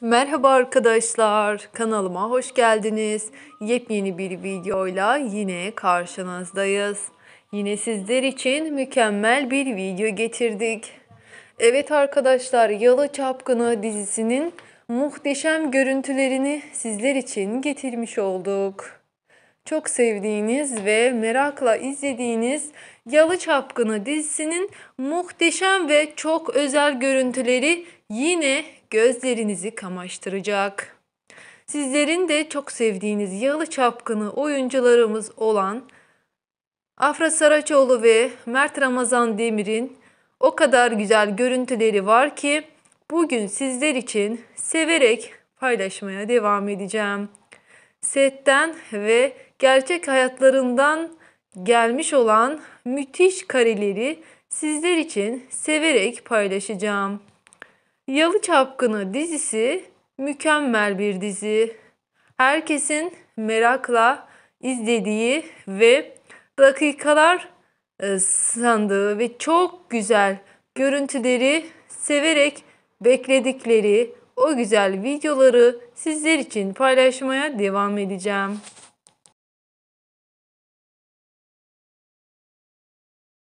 Merhaba arkadaşlar, kanalıma hoş geldiniz. Yepyeni bir videoyla yine karşınızdayız. Yine sizler için mükemmel bir video getirdik. Evet arkadaşlar, Yalı Çapkını dizisinin muhteşem görüntülerini sizler için getirmiş olduk çok sevdiğiniz ve merakla izlediğiniz Yalı Çapkını dizisinin muhteşem ve çok özel görüntüleri yine gözlerinizi kamaştıracak. Sizlerin de çok sevdiğiniz Yalı Çapkını oyuncularımız olan Afra Saraçoğlu ve Mert Ramazan Demir'in o kadar güzel görüntüleri var ki bugün sizler için severek paylaşmaya devam edeceğim setten ve gerçek hayatlarından gelmiş olan müthiş kareleri sizler için severek paylaşacağım. Yalı Çapkını dizisi mükemmel bir dizi. Herkesin merakla izlediği ve dakikalar e, sandığı ve çok güzel görüntüleri severek bekledikleri o güzel videoları sizler için paylaşmaya devam edeceğim.